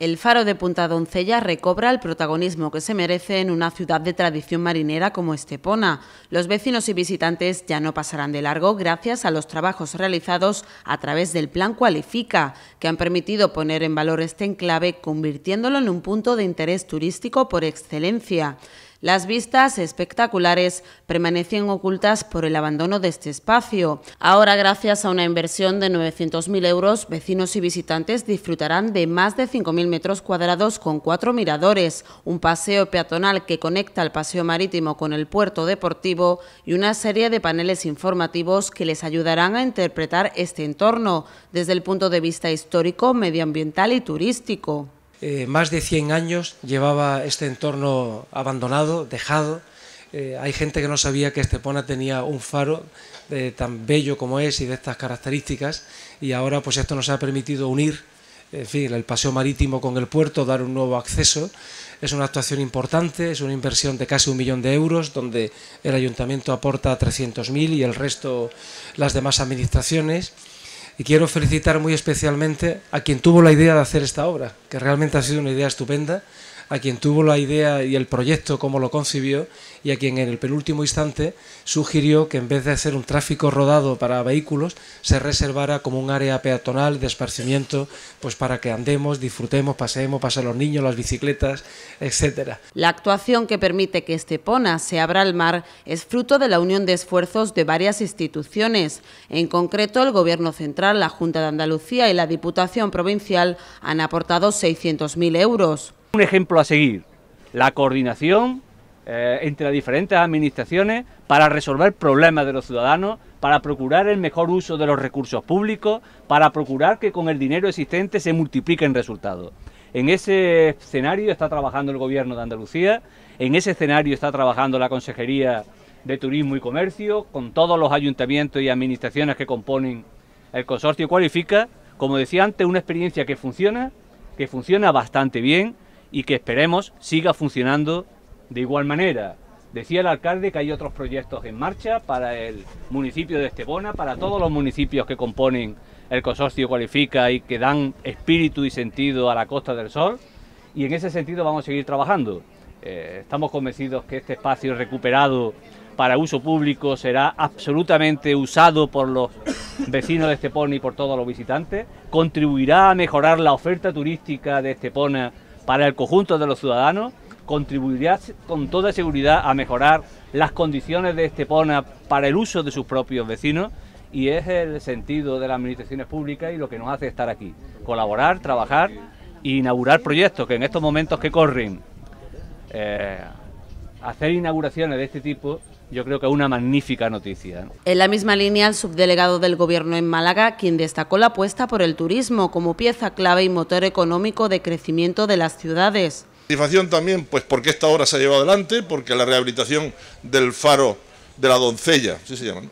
El faro de Punta Doncella recobra el protagonismo que se merece en una ciudad de tradición marinera como Estepona. Los vecinos y visitantes ya no pasarán de largo gracias a los trabajos realizados a través del Plan Cualifica, que han permitido poner en valor este enclave convirtiéndolo en un punto de interés turístico por excelencia. Las vistas espectaculares permanecían ocultas por el abandono de este espacio. Ahora, gracias a una inversión de 900.000 euros, vecinos y visitantes disfrutarán de más de 5.000 metros cuadrados con cuatro miradores, un paseo peatonal que conecta el paseo marítimo con el puerto deportivo y una serie de paneles informativos que les ayudarán a interpretar este entorno desde el punto de vista histórico, medioambiental y turístico. Eh, más de 100 años llevaba este entorno abandonado, dejado. Eh, hay gente que no sabía que Estepona tenía un faro eh, tan bello como es y de estas características y ahora pues esto nos ha permitido unir en fin, el paseo marítimo con el puerto, dar un nuevo acceso. Es una actuación importante, es una inversión de casi un millón de euros, donde el ayuntamiento aporta 300.000 y el resto las demás administraciones y quiero felicitar muy especialmente a quien tuvo la idea de hacer esta obra, que realmente ha sido una idea estupenda a quien tuvo la idea y el proyecto como lo concibió y a quien en el penúltimo instante sugirió que en vez de hacer un tráfico rodado para vehículos, se reservara como un área peatonal de esparcimiento, pues para que andemos, disfrutemos, paseemos, pasen los niños, las bicicletas, etc. La actuación que permite que Estepona se abra al mar es fruto de la unión de esfuerzos de varias instituciones, en concreto el Gobierno Central, la Junta de Andalucía y la Diputación Provincial han aportado 600.000 euros. Un ejemplo a seguir, la coordinación eh, entre las diferentes administraciones para resolver problemas de los ciudadanos, para procurar el mejor uso de los recursos públicos, para procurar que con el dinero existente se multipliquen resultados. En ese escenario está trabajando el Gobierno de Andalucía, en ese escenario está trabajando la Consejería de Turismo y Comercio, con todos los ayuntamientos y administraciones que componen el consorcio cualifica, como decía antes, una experiencia que funciona, que funciona bastante bien, y que esperemos siga funcionando de igual manera. Decía el alcalde que hay otros proyectos en marcha para el municipio de Estepona... para todos los municipios que componen el consorcio Cualifica y que dan espíritu y sentido a la Costa del Sol. Y en ese sentido vamos a seguir trabajando. Eh, estamos convencidos que este espacio recuperado para uso público será absolutamente usado por los vecinos de Estepona y por todos los visitantes, contribuirá a mejorar la oferta turística de Estepona para el conjunto de los ciudadanos, contribuiría con toda seguridad a mejorar las condiciones de Estepona para el uso de sus propios vecinos y es el sentido de las administraciones públicas y lo que nos hace estar aquí, colaborar, trabajar e inaugurar proyectos que en estos momentos que corren eh, hacer inauguraciones de este tipo yo creo que es una magnífica noticia. En la misma línea, el subdelegado del Gobierno en Málaga, quien destacó la apuesta por el turismo como pieza clave y motor económico de crecimiento de las ciudades. Satisfacción también, pues porque esta obra se ha llevado adelante, porque la rehabilitación del faro de la doncella, ¿sí se, llama,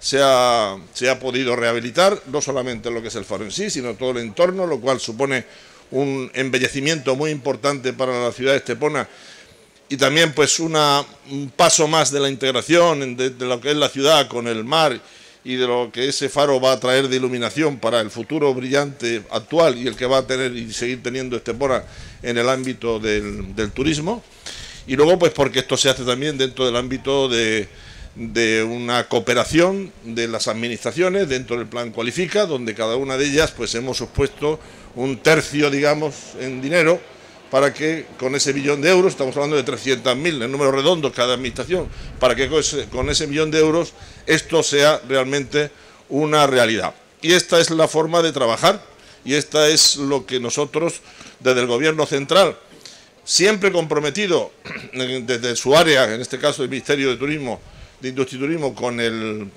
se ha podido rehabilitar, no solamente lo que es el faro en sí, sino todo el entorno, lo cual supone un embellecimiento muy importante para la ciudad de Estepona y también pues un paso más de la integración de, lo que es la ciudad con el mar y de lo que ese faro va a traer de iluminación para el futuro brillante actual y el que va a tener y seguir teniendo este pora en el ámbito del, turismo. Y luego pues porque esto se hace también dentro del ámbito de, de una cooperación de las administraciones dentro del plan cualifica, donde cada una de ellas pues hemos supuesto un tercio, digamos, en dinero para que con ese millón de euros, estamos hablando de 300.000, el número redondo cada administración, para que con ese, con millón de euros esto sea realmente una realidad. Y esta es la forma de trabajar y esta es lo que nosotros desde el Gobierno Central, siempre comprometido desde su área, en este caso el Ministerio de Turismo, de Industria y Turismo, con el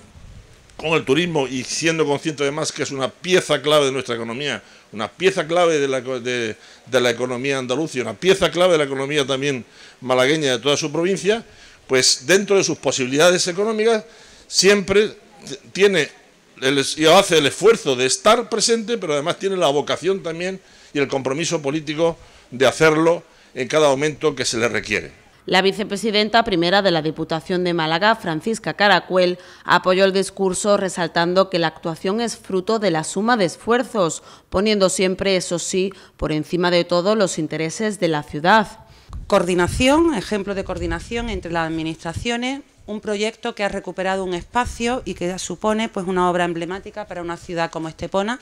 con el turismo y siendo consciente además que es una pieza clave de nuestra economía, una pieza clave de la, de, la economía andalucia, una pieza clave de la economía también malagueña de toda su provincia, pues dentro de sus posibilidades económicas siempre tiene y hace el esfuerzo de estar presente, pero además tiene la vocación también y el compromiso político de hacerlo en cada momento que se le requiere. La vicepresidenta primera de la Diputación de Málaga, Francisca Caracuel, apoyó el discurso resaltando que la actuación es fruto de la suma de esfuerzos, poniendo siempre, eso sí, por encima de todo los intereses de la ciudad. Coordinación, ejemplo de coordinación entre las administraciones, un proyecto que ha recuperado un espacio y que supone pues, una obra emblemática para una ciudad como Estepona,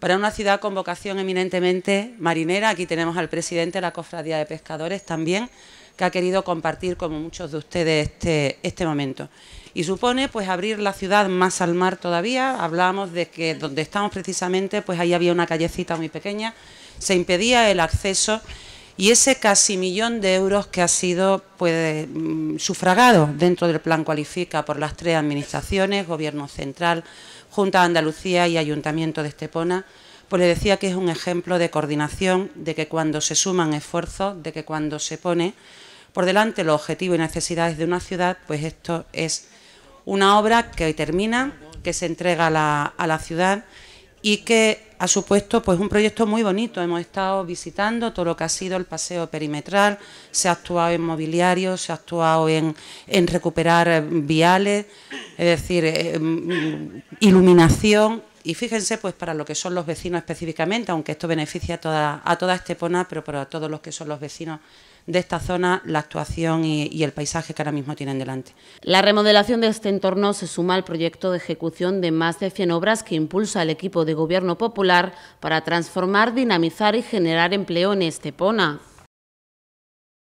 para una ciudad con vocación eminentemente marinera. Aquí tenemos al presidente de la Cofradía de Pescadores también que ha querido compartir como muchos de ustedes este, este, momento. Y supone pues abrir la ciudad más al mar todavía. Hablábamos de que donde estamos precisamente, pues ahí había una callecita muy pequeña, se impedía el acceso y ese casi millón de euros que ha sido pues, mm, sufragado dentro del plan cualifica por las tres administraciones, Gobierno Central, Junta de Andalucía y Ayuntamiento de Estepona, pues le decía que es un ejemplo de coordinación, de que cuando se suman esfuerzos, de que cuando se pone por delante los objetivos y necesidades de una ciudad, pues esto es una obra que hoy termina, que se entrega a la, ciudad y que ha supuesto pues un proyecto muy bonito. Hemos estado visitando todo lo que ha sido el paseo perimetral, se ha actuado en mobiliario, se ha actuado en, en recuperar viales, es decir, eh, mm, iluminación, y fíjense, pues para lo que son los vecinos específicamente, aunque esto beneficia a toda, a toda Estepona, pero para todos los que son los vecinos de esta zona la actuación y, el paisaje que ahora mismo tienen delante. La remodelación de este entorno se suma al proyecto de ejecución de más de 100 obras que impulsa el equipo de Gobierno Popular para transformar, dinamizar y generar empleo en Estepona.